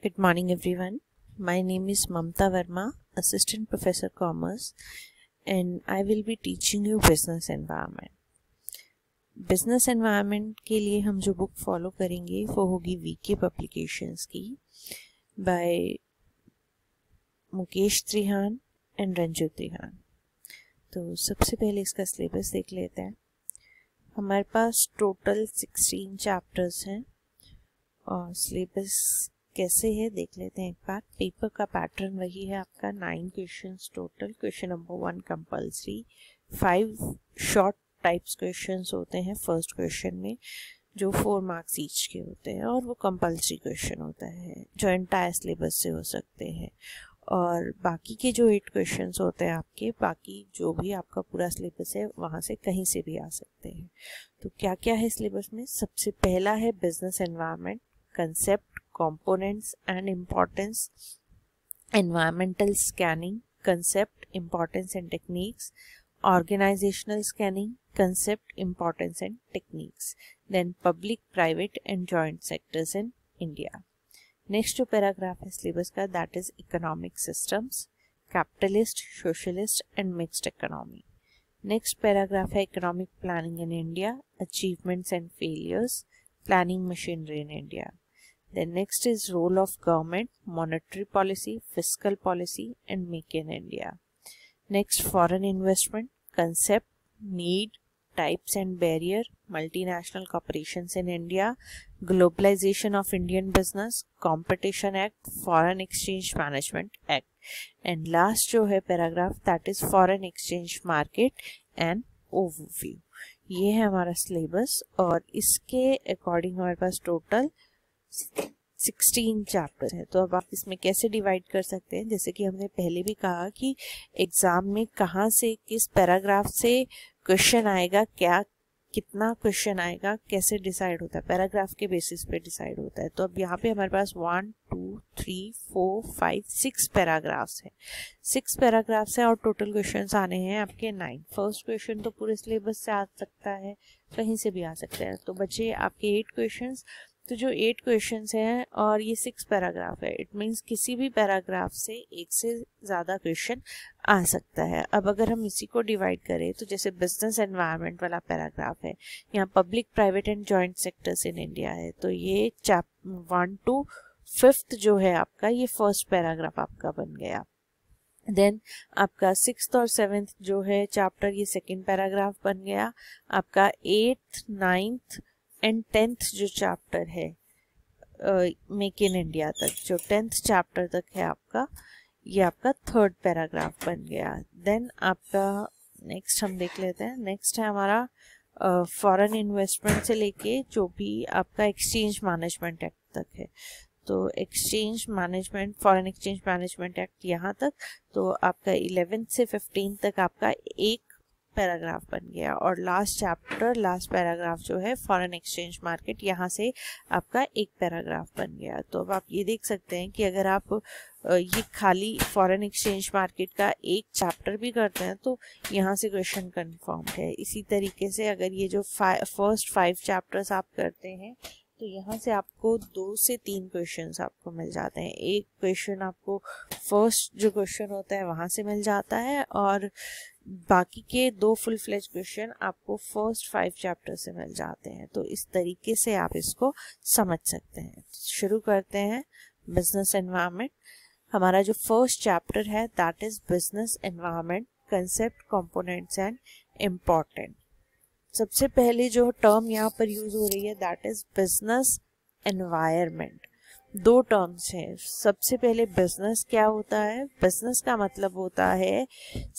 Good morning, everyone. My name is Mamta Verma, Assistant Professor Commerce, and I will be teaching you business environment. Business environment के लिए हम जो book follow करेंगे वो होगी VK publications की by Mukesh Trihan and Ranju Trihan तो सबसे पहले इसका सिलेबस देख लेते हैं हमारे पास टोटल सिक्सटीन चैप्टर्स हैं और सिलेबस कैसे है देख लेते हैं एक बार पेपर का पैटर्न वही है आपका nine question total question number one compulsory five short types question होते हैं फर्स्ट क्वेश्चन में जो फोर मार्क्स ईच के होते हैं और वो कंपल्सरी क्वेश्चन होता है जो एंटायर सिलेबस से हो सकते हैं और बाकी के जो एट क्वेश्चन होते हैं आपके बाकी जो भी आपका पूरा सिलेबस है वहाँ से कहीं से भी आ सकते हैं तो क्या क्या है सिलेबस में सबसे पहला है business environment concept components and importance, environmental scanning, concept, importance and techniques, organizational scanning, concept, importance and techniques, then public, private and joint sectors in India. Next two paragraph is syllabus that is economic systems, capitalist, socialist and mixed economy. Next paragraph economic planning in India, achievements and failures, planning machinery in India. Then next is role of government, monetary policy, fiscal policy and make in India. Next foreign investment, concept, need, types and barrier, multinational corporations in India, globalization of Indian business, competition act, foreign exchange management act. And last jo hai paragraph that is foreign exchange market and overview. ये है हमारा syllabus और इसके according हमारे पास total sixteen chapter है तो अब आप इसमें कैसे डिवाइड कर सकते हैं जैसे कि हमने पहले भी कहा कि एग्ज़ाम में कहाँ से किस पैराग्राफ से क्वेश्चन आएगा क्या कितना क्वेश्चन आएगा कैसे डिसाइड होता है पैराग्राफ के बेसिस पे डिसाइड होता है तो अब यहाँ पे हमारे पास one two three four five six paragraphs हैं सिक्स पैराग्राफ्स हैं और टोटल क्वेश्चंस आने हैं आपके नाइन फर्स्ट क्वेश्चन तो पूरे सिलेबस से आ सकता है कहीं से भी आ सकता है तो बचे आपके एट क्वेश्चंस तो जो एट क्वेश्चन हैं और ये सिक्स पैराग्राफ है इट मीन्स किसी भी पैराग्राफ से एक से ज़्यादा क्वेश्चन आ सकता है अब अगर हम इसी को डिवाइड करें तो जैसे बिजनेस एनवायरनमेंट वाला पैराग्राफ है यहाँ public private and joint sectors in India है तो ये चैप वन टू फिफ्थ जो है आपका ये फर्स्ट पैराग्राफ आपका बन गया देन आपका सिक्स और सेवेंथ जो है चैप्टर ये सेकेंड पैराग्राफ बन गया आपका एट्थ नाइन्थ एंड टेंथ जो चैप्टर है मेक इन इंडिया तक जो टेंथ चैप्टर तक है आपका ये आपका थर्ड पैराग्राफ बन गया देन आपका नेक्स्ट हम देख लेते हैं नेक्स्ट है हमारा फॉरेन uh, इन्वेस्टमेंट से लेके जो भी आपका एक्सचेंज मैनेजमेंट एक्ट तक है तो exchange management foreign exchange management act यहाँ तक तो आपका इलेवेंथ से फिफ्टीन तक आपका एक पैराग्राफ बन गया और लास्ट चैप्टर लास्ट पैराग्राफ जो है फॉरेन एक्सचेंज मार्केट यहाँ से आपका एक पैराग्राफ बन गया तो अब आप ये देख सकते हैं कि अगर आप ये खाली फॉरेन एक्सचेंज मार्केट का एक चैप्टर भी करते हैं तो यहाँ से क्वेश्चन कंफर्म है इसी तरीके से अगर ये जो फर्स्ट फाइव चैप्टर्स आप करते हैं तो यहाँ से आपको दो से तीन क्वेश्चन आपको मिल जाते हैं एक क्वेश्चन आपको फर्स्ट जो क्वेश्चन होता है वहाँ से मिल जाता है और बाकी के दो फुल फ्लेज क्वेश्चन आपको फर्स्ट फाइव चैप्टर से मिल जाते हैं तो इस तरीके से आप इसको समझ सकते हैं शुरू करते हैं बिजनेस एनवायरमेंट हमारा जो फर्स्ट चैप्टर है that is business environment concept components and important सबसे पहले जो टर्म यहाँ पर यूज़ हो रही है दैट इज़ बिजनेस एनवायरमेंट दो टर्म्स हैं सबसे पहले बिजनेस क्या होता है बिजनेस का मतलब होता है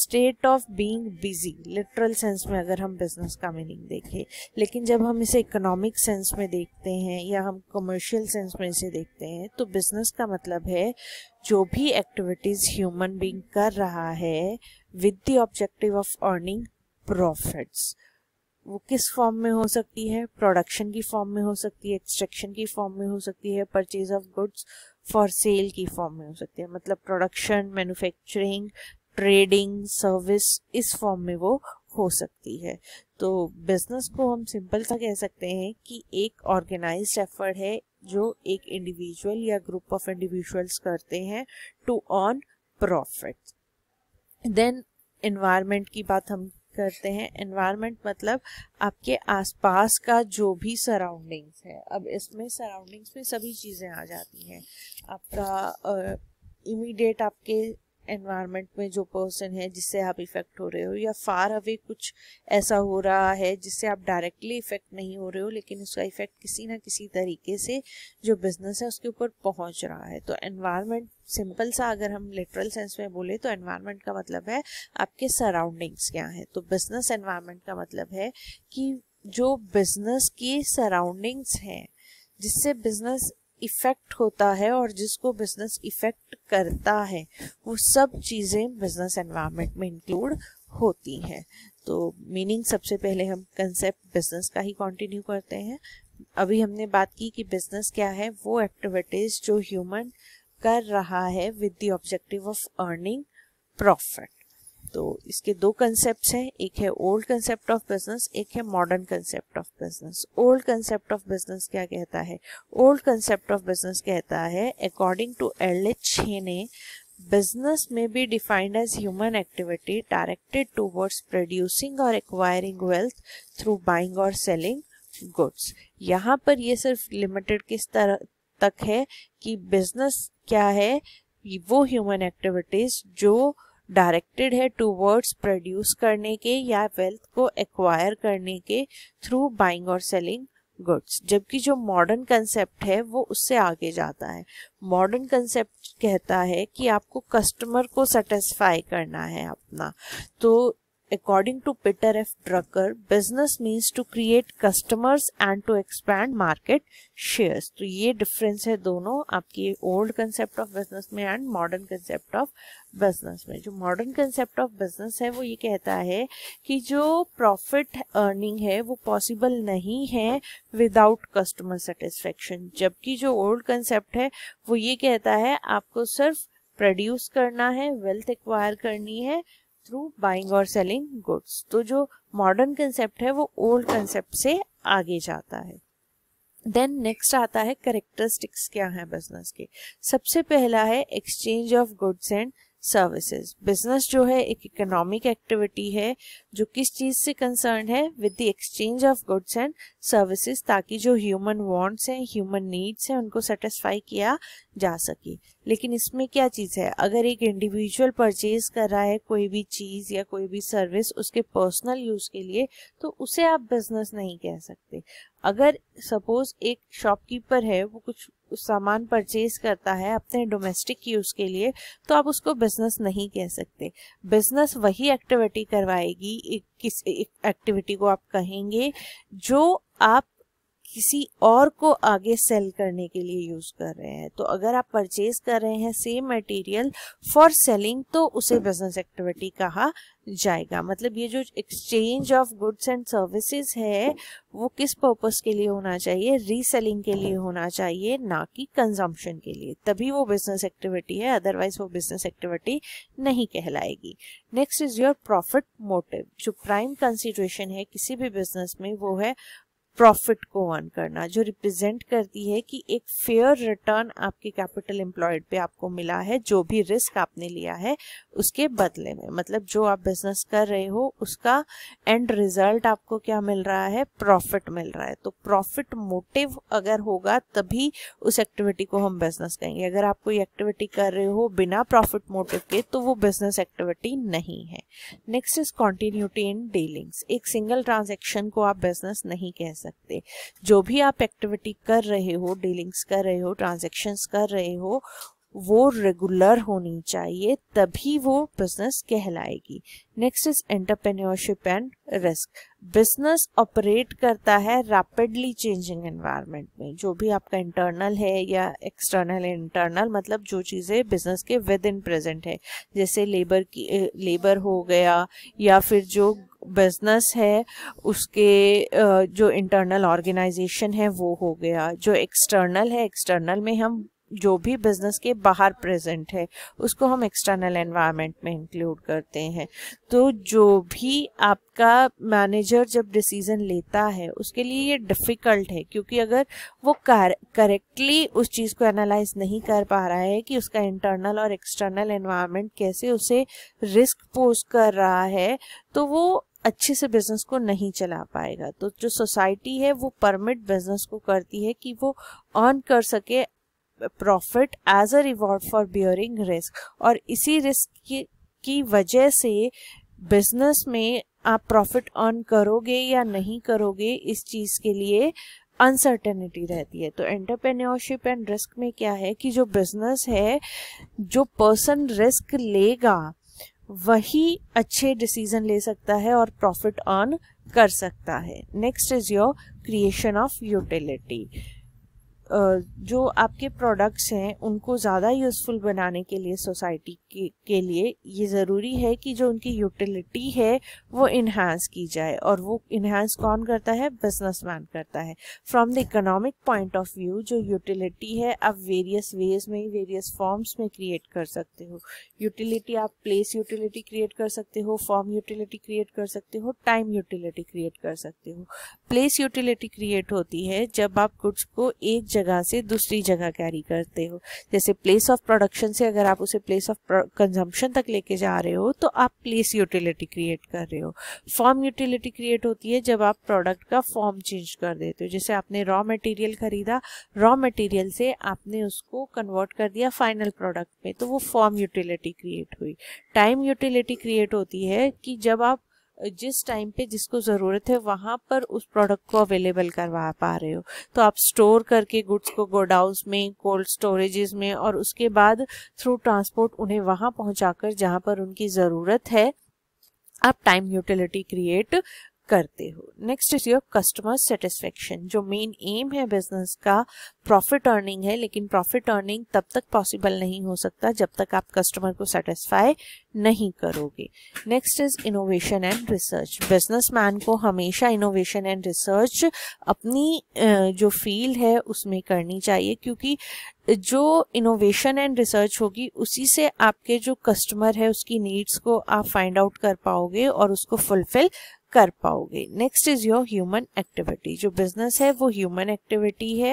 state of being busy literal sense में अगर हम बिजनेस का मीनिंग देखें लेकिन जब हम इसे इकोनॉमिक सेंस में देखते हैं या हम कमर्शियल सेंस में इसे देखते हैं तो बिजनेस का मतलब है जो भी एक्टिविटीज़ ह्यूमन बींग कर रहा है with the objective of earning profits वो किस फॉर्म में हो सकती है प्रोडक्शन की फॉर्म में हो सकती है एक्सट्रैक्शन की फॉर्म में हो सकती है purchase of goods for sale की फॉर्म में हो सकती है मतलब प्रोडक्शन मैन्युफैक्चरिंग ट्रेडिंग सर्विस इस फॉर्म में वो हो सकती है तो बिजनेस को हम सिंपल सा कह सकते हैं कि एक ऑर्गेनाइज एफर्ट है जो एक इंडिविजुअल या ग्रुप ऑफ इंडिविजुअल्स करते हैं to earn profit then environment की बात हम करते हैं एनवायरनमेंट मतलब आपके आसपास का जो भी सराउंडिंग्स है अब इसमें सराउंडिंग्स में सभी चीज़ें आ जाती हैं आपका इमीडिएट आपके एनवायरनमेंट में जो पर्सन है जिससे आप इफ़ेक्ट हो रहे हो या फार अवे कुछ ऐसा हो रहा है जिससे आप डायरेक्टली इफ़ेक्ट नहीं हो रहे हो लेकिन उसका इफ़ेक्ट किसी ना किसी तरीके से जो बिज़नेस है उसके ऊपर पहुंच रहा है तो एनवायरनमेंट सिंपल सा अगर हम लिटरल सेंस में बोले तो एनवायरनमेंट का मतलब है आपके सराउंडिंग्स क्या है तो बिज़नेस एनवायरमेंट का मतलब है कि जो बिज़नेस की सराउंडिंग्स हैं जिससे बिज़नेस इफ़ेक्ट होता है और जिसको बिजनेस इफ़ेक्ट करता है वो सब चीज़ें बिजनेस एनवायरनमेंट में इंक्लूड होती हैं तो मीनिंग सबसे पहले हम कंसेप्ट बिजनेस का ही कंटिन्यू करते हैं अभी हमने बात की कि बिजनेस क्या है वो एक्टिविटीज़ जो ह्यूमन कर रहा है with the objective of earning profit तो इसके दो कंसेप्ट हैं एक है ओल्ड कंसेप्ट ऑफ बिजनेस एक है modern concept of business old concept of business क्या कहता है ओल्ड कंसेप्ट ऑफ बिजनेस कहता है according to Ehrlich Haney business में be defined as human activity directed towards producing और एक्वायरिंग वेल्थ थ्रू बाइंग और सेलिंग गुड्स यहाँ पर ये सिर्फ लिमिटेड किस तरह तक है कि बिजनेस क्या है वो ह्यूमन एक्टिविटीज जो डायरेक्टेड है टूवर्ड्स प्रोड्यूस करने के या वेल्थ को एक्वायर करने के थ्रू बाइंग और सेलिंग गुड्स जबकि जो मॉडर्न कंसेप्ट है वो उससे आगे जाता है मॉडर्न कंसेप्ट कहता है कि आपको कस्टमर को सेटिस्फाई करना है अपना तो According to Peter F. Drucker, business means to create customers and to expand market shares. तो ये difference है दोनों आपकी old concept of business में and modern concept of business में जो modern concept of business है वो ये कहता है कि जो profit earning है वो possible नहीं है without customer satisfaction जबकि जो old concept है वो ये कहता है आपको सिर्फ प्रोड्यूस करना है वेल्थ एक्वायर करनी है थ्रू बाइंग और सेलिंग गुड्स तो जो मॉडर्न कंसेप्ट है वो ओल्ड कंसेप्ट से आगे जाता है देन नेक्स्ट आता है करेक्टरिस्टिक्स क्या है बिजनेस के सबसे पहला है exchange of goods and services business जो है एक इकोनॉमिक एक्टिविटी है जो किस चीज़ से कंसर्न है with the exchange of goods and services ताकि जो ह्यूमन वांट्स हैं ह्यूमन नीड्स हैं उनको सेटिस्फाई किया जा सके लेकिन इसमें क्या चीज़ है अगर एक इंडिविजुअल परचेज कर रहा है कोई भी चीज़ या कोई भी सर्विस उसके पर्सनल यूज़ के लिए तो उसे आप बिजनेस नहीं कह सकते अगर सपोज एक शॉपकीपर है वो कुछ सामान परचेज करता है अपने डोमेस्टिक यूज़ के लिए तो आप उसको बिजनेस नहीं कह सकते बिजनेस वही एक्टिविटी करवाएगी एक किस एक एक्टिविटी को आप कहेंगे जो आप किसी और को आगे सेल करने के लिए यूज कर रहे हैं तो अगर आप परचेज कर रहे हैं सेम मटेरियल फॉर सेलिंग तो उसे बिजनेस एक्टिविटी कहा जाएगा मतलब ये जो exchange of goods and services है वो किस पर्पस के लिए होना चाहिए रीसेलिंग के लिए होना चाहिए ना कि कंजम्पशन के लिए तभी वो बिजनेस एक्टिविटी है अदरवाइज वो बिजनेस एक्टिविटी नहीं कहलाएगी next is your profit motive जो प्राइम कंसिडरेशन है किसी भी बिजनेस में वो है प्रॉफिट को अर्न करना जो रिप्रेजेंट करती है कि एक फेयर रिटर्न आपके कैपिटल एम्प्लॉयड पे आपको मिला है जो भी रिस्क आपने लिया है उसके बदले में मतलब जो आप बिजनेस कर रहे हो उसका एंड रिजल्ट आपको क्या मिल रहा है प्रॉफिट मिल रहा है तो प्रॉफिट मोटिव अगर होगा तभी उस एक्टिविटी को हम बिजनेस कहेंगे अगर आप कोई एक्टिविटी कर रहे हो बिना प्रॉफिट मोटिव के तो वो बिजनेस एक्टिविटी नहीं है next is continuity in dealings एक सिंगल ट्रांजेक्शन को आप बिजनेस नहीं कह सकते सकते जो भी आप एक्टिविटी कर रहे हो डीलिंग्स कर रहे हो ट्रांजेक्शन्स कर रहे हो वो रेगुलर होनी चाहिए तभी वो बिजनेस कहलाएगी next is entrepreneurship and risk business operate करता है रैपिडली चेंजिंग एनवायरनमेंट में जो भी आपका इंटरनल है या एक्सटर्नल इंटरनल मतलब जो चीज़ें बिजनेस के विद इन प्रेजेंट है जैसे लेबर की लेबर हो गया या फिर जो बिजनेस है उसके जो इंटरनल ऑर्गेनाइजेशन है वो हो गया जो एक्सटर्नल है एक्सटर्नल में हम जो भी बिजनेस के बाहर प्रेजेंट है उसको हम एक्सटर्नल एनवायरनमेंट में इंक्लूड करते हैं तो जो भी आपका मैनेजर जब डिसीजन लेता है उसके लिए ये डिफ़िकल्ट है क्योंकि अगर वो करेक्टली उस चीज़ को एनालाइज नहीं कर पा रहा है कि उसका इंटरनल और एक्सटर्नल एनवायरनमेंट कैसे उसे रिस्क पोज कर रहा है तो वो अच्छे से बिजनेस को नहीं चला पाएगा तो जो सोसाइटी है वो परमिट बिजनेस को करती है कि वो अर्न कर सके profit as a reward for bearing risk और इसी रिस्क की वजह से बिजनेस में आप प्रॉफिट अर्न करोगे या नहीं करोगे इस चीज़ के लिए अनसर्टेनिटी रहती है तो एंटरप्रेन्योरशिप एंड रिस्क में क्या है कि जो बिजनेस है जो पर्सन रिस्क लेगा वही अच्छे डिसीजन ले सकता है और प्रॉफिट अर्न कर सकता है next is your creation of utility जो आपके प्रोडक्ट्स हैं उनको ज़्यादा यूज़फुल बनाने के लिए सोसाइटी के, के लिए ये ज़रूरी है कि जो उनकी यूटिलिटी है वो इन्हांस की जाए और वो इन्हांस कौन करता है बिजनेसमैन करता है from the economic point of view जो यूटिलिटी है आप वेरियस वेज में वेरियस फॉर्म्स में क्रिएट कर सकते हो यूटिलिटी आप प्लेस यूटिलिटी क्रिएट कर सकते हो फॉर्म यूटिलिटी क्रिएट कर सकते हो टाइम यूटिलिटी क्रिएट कर सकते हो प्लेस यूटिलिटी क्रिएट होती है जब आप गुड्स को एक जगह से दूसरी जगह कैरी करते हो जैसे प्लेस ऑफ प्रोडक्शन से अगर आप उसे प्लेस ऑफ कंजम्पशन तक लेके जा रहे हो तो आप प्लेस यूटिलिटी क्रिएट कर रहे हो फॉर्म यूटिलिटी क्रिएट होती है जब आप प्रोडक्ट का फॉर्म चेंज कर देते हो जैसे आपने रॉ मटेरियल खरीदा रॉ मटेरियल से आपने उसको कन्वर्ट कर दिया फाइनल प्रोडक्ट में तो वो फॉर्म यूटिलिटी क्रिएट हुई टाइम यूटिलिटी क्रिएट होती है कि जब आप जिस टाइम पे जिसको ज़रूरत है वहाँ पर उस प्रोडक्ट को अवेलेबल करवा पा रहे हो तो आप स्टोर करके गुड्स को गोडाउंस में कोल्ड स्टोरेजेस में और उसके बाद थ्रू ट्रांसपोर्ट उन्हें वहाँ कर जहाँ पर उनकी ज़रूरत है आप टाइम यूटिलिटी क्रिएट करते हो next is your customer satisfaction जो मेन एम है बिजनेस का प्रॉफिट अर्निंग है लेकिन प्रॉफिट अर्निंग तब तक पॉसिबल नहीं हो सकता जब तक आप कस्टमर को सेटिस्फाई नहीं करोगे next is innovation and research businessman को हमेशा इनोवेशन एंड रिसर्च अपनी जो फील्ड है उसमें करनी चाहिए क्योंकि जो इनोवेशन एंड रिसर्च होगी उसी से आपके जो कस्टमर है उसकी नीड्स को आप फाइंड आउट कर पाओगे और उसको फुलफिल कर पाओगे next is your human activity जो बिजनेस है वो ह्यूमन एक्टिविटी है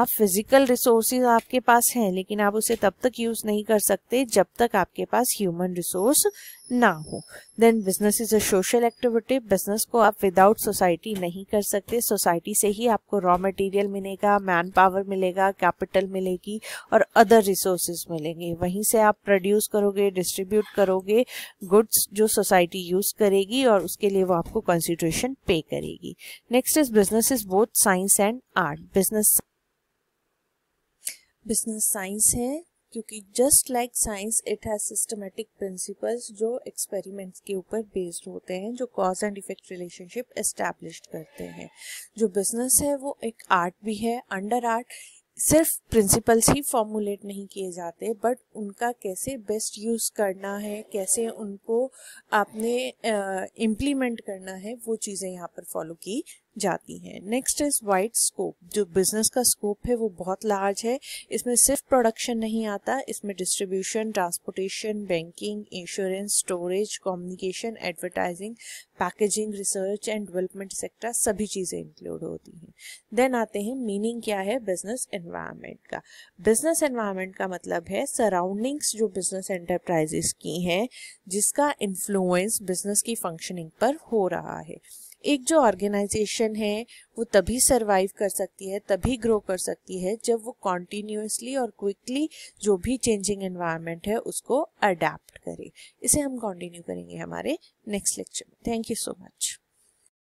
आप फिजिकल रिसोर्सेज आपके पास हैं लेकिन आप उसे तब तक यूज नहीं कर सकते जब तक आपके पास ह्यूमन रिसोर्स ना हो then business is a social activity business को आप विदाउट सोसाइटी नहीं कर सकते सोसाइटी से ही आपको रॉ मटेरियल मिलेगा मैन पावर मिलेगा कैपिटल मिलेगी और अदर रिसोर्सेज मिलेंगे वहीं से आप प्रोड्यूस करोगे डिस्ट्रीब्यूट करोगे गुड्स जो सोसाइटी यूज करेगी और उसके लिए वो आपको कंसिड्रेशन पे करेगी next is business is both science and art business business science है क्योंकि just like science it has systematic principles जो एक्सपेरिमेंट्स के ऊपर बेस्ड होते हैं जो cause and effect relationship establish करते हैं जो बिजनेस है वो एक आर्ट भी है अंडर आर्ट सिर्फ प्रिंसिपल्स ही फॉर्मुलेट नहीं किए जाते बट उनका कैसे बेस्ट यूज़ करना है कैसे उनको आपने इम्प्लीमेंट uh, करना है वो चीज़ें यहाँ पर फॉलो की जाती हैं नेक्स्ट इज वाइड स्कोप जो बिजनेस का स्कोप है वो बहुत लार्ज है इसमें सिर्फ प्रोडक्शन नहीं आता इसमें distribution transportation banking insurance storage communication advertising packaging research and development sector सभी चीज़ें इंक्लूड होती हैं देन आते हैं मीनिंग क्या है बिजनेस एनवायरमेंट का बिजनेस एनवायरमेंट का मतलब है सराउंडिंग्स जो बिजनेस एंटरप्राइजेस की हैं जिसका इन्फ्लुएंस बिजनेस की फंक्शनिंग पर हो रहा है एक जो ऑर्गेनाइजेशन है वो तभी सरवाइव कर सकती है तभी ग्रो कर सकती है जब वो कॉन्टीन्यूसली और क्विकली जो भी चेंजिंग एनवायरनमेंट है उसको अडेप्ट करे इसे हम कंटिन्यू करेंगे हमारे नेक्स्ट लेक्चर में थैंक यू सो मच